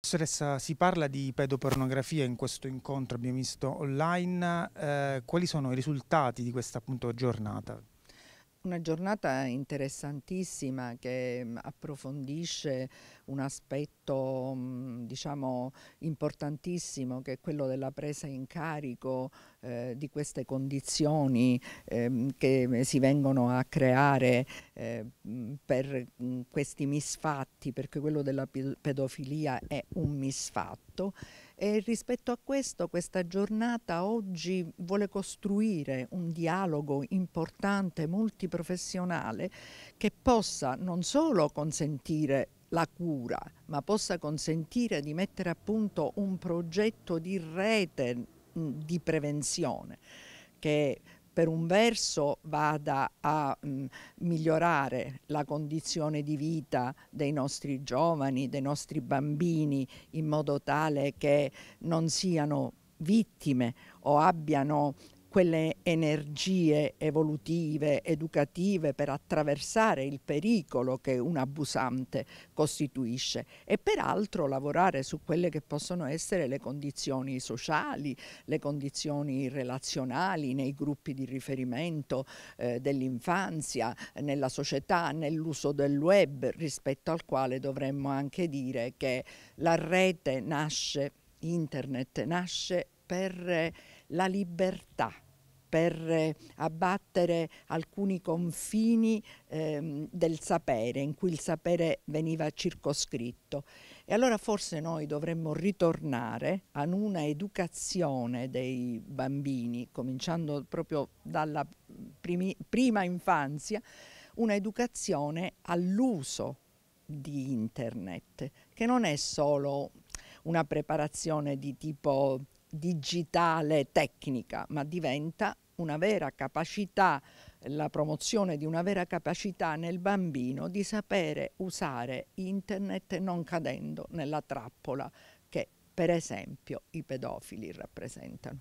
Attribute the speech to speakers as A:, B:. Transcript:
A: Professoressa, si parla di pedopornografia in questo incontro, abbiamo visto online, eh, quali sono i risultati di questa appunto, giornata? Una giornata interessantissima che mm, approfondisce un aspetto mm, diciamo, importantissimo che è quello della presa in carico eh, di queste condizioni eh, che si vengono a creare eh, mm, per questi misfatti, perché quello della pedofilia è un misfatto. E rispetto a questo, questa giornata oggi vuole costruire un dialogo importante, multiprofessionale, che possa non solo consentire la cura, ma possa consentire di mettere a punto un progetto di rete di prevenzione che per un verso vada a mh, mm, migliorare la condizione di vita dei nostri giovani, dei nostri bambini, in modo tale che non siano vittime o abbiano quelle energie evolutive, educative per attraversare il pericolo che un abusante costituisce e peraltro lavorare su quelle che possono essere le condizioni sociali, le condizioni relazionali nei gruppi di riferimento eh, dell'infanzia, nella società, nell'uso del web rispetto al quale dovremmo anche dire che la rete nasce, internet nasce per la libertà per eh, abbattere alcuni confini ehm, del sapere, in cui il sapere veniva circoscritto. E allora forse noi dovremmo ritornare ad una educazione dei bambini, cominciando proprio dalla primi, prima infanzia, un'educazione all'uso di internet, che non è solo una preparazione di tipo digitale tecnica, ma diventa una vera capacità, la promozione di una vera capacità nel bambino di sapere usare internet non cadendo nella trappola che per esempio i pedofili rappresentano.